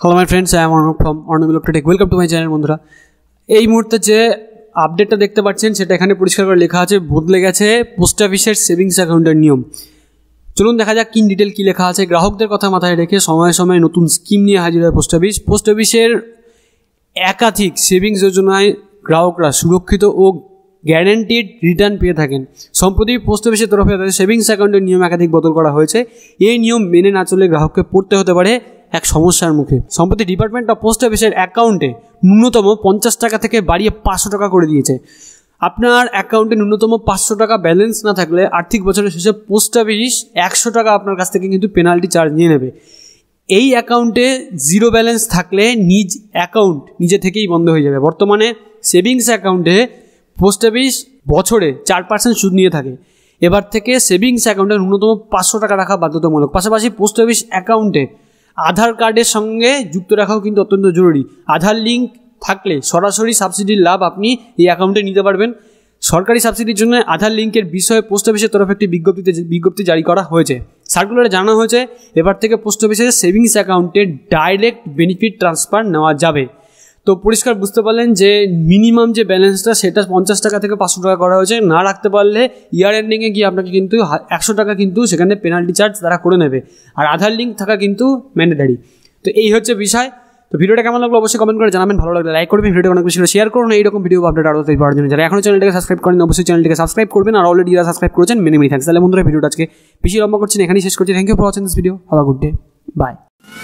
hello my friends I am Arnab from Arnab electronic welcome to my channel বন্ধুরা এই মুহূর্তে যে আপডেটটা দেখতে পাচ্ছেন সেটা এখানে পরিষ্কার করে লেখা আছে বদলে গেছে পোস্ট অফিসের সেভিংস অ্যাকাউন্টের নিয়ম চলুন দেখা যাক কিন ডিটেল কী লেখা আছে গ্রাহকদের কথা মাথায় রেখে সময়ে সময়ে নতুন স্কিম নিয়ে হাজির হয় পোস্ট অফিস পোস্ট অফিসের একাধিক সেভিংস যোজনায় গ্রাহকরা সুরক্ষিত ও গ্যারান্টিড রিটার্ন পেয়ে থাকেন সম্প্রতি পোস্ট অফিসের তরফে তাদের সেভিংস অ্যাকাউন্টের নিয়ম একাধিক বদল করা হয়েছে এই নিয়ম মেনে না চলে গ্রাহককে পড়তে হতে পারে এক সমস্যার মুখে সম্প্রতি ডিপার্টমেন্ট অফ পোস্ট অফিসের অ্যাকাউন্টে ন্যূনতম পঞ্চাশ টাকা থেকে বাড়িয়ে পাঁচশো টাকা করে দিয়েছে আপনার অ্যাকাউন্টে ন্যূনতম পাঁচশো টাকা ব্যালেন্স না থাকলে আর্থিক বছরের শেষে পোস্ট অফিস একশো টাকা আপনার কাছ থেকে কিন্তু পেনাল্টি চার্জ নিয়ে নেবে এই অ্যাকাউন্টে জিরো ব্যালেন্স থাকলে নিজ অ্যাকাউন্ট নিজে থেকেই বন্ধ হয়ে যাবে বর্তমানে সেভিংস অ্যাকাউন্টে পোস্ট অফিস বছরে চার পার্সেন্ট সুদ নিয়ে থাকে এবার থেকে সেভিংস অ্যাকাউন্টে ন্যূনতম পাঁচশো টাকা রাখা বাধ্যতামূলক পাশাপাশি পোস্ট অফিস অ্যাকাউন্টে আধার কার্ডের সঙ্গে যুক্ত রাখাও কিন্তু অত্যন্ত জরুরি আধার লিঙ্ক থাকলে সরাসরি সাবসিডির লাভ আপনি এই অ্যাকাউন্টে নিতে পারবেন সরকারি সাবসিডির জন্য আধার লিঙ্কের বিষয়ে পোস্ট অফিসের তরফ একটি বিজ্ঞপ্তিতে বিজ্ঞপ্তি জারি করা হয়েছে সার্কুলারে জানানো হয়েছে এবার থেকে পোস্ট অফিসের সেভিংস অ্যাকাউন্টে ডাইরেক্ট বেনিফিট ট্রান্সফার নেওয়া যাবে তো পরিষ্কার বুঝতে পারলেন যে মিনিমাম যে ব্যালেন্সটা সেটা পঞ্চাশ টাকা থেকে পাঁচশো টাকা করা হয়েছে না রাখতে পারলে ইয়ার এন্ডিংয়ে গিয়ে আপনাকে কিন্তু একশো টাকা কিন্তু সেখানে পেনাল্টি চার্জ তারা করে নেবে আর আধার লিঙ্ক থাকা কিন্তু ম্যান্ডেটারি তো এই হচ্ছে বিষয় তো ভিডিওটা কেমন লাগলো অবশ্যই কমেন্ট করে জানাবেন ভালো লাগলে লাইক করবেন ভিডিও অনেক বেশি শেয়ার করুন এইরকম ভিডিও আপডেট আরও তৈরি করার জন্য যারা এখন চ্যানেলটাকে সাবস্ক্রাইব করেন অবশ্যই চ্যানেলটাকে সাবস্ক্রাইব করবেন আর অলরেডি যারা সাবস্ক্রাইব করেছেন মেনে মেনি থাকেন তাহলে বন্ধুরা ভিডিওটা আজকে বেশি লম্বা করছেন এখানেই শেষ করছি thank you for watching this video have good day by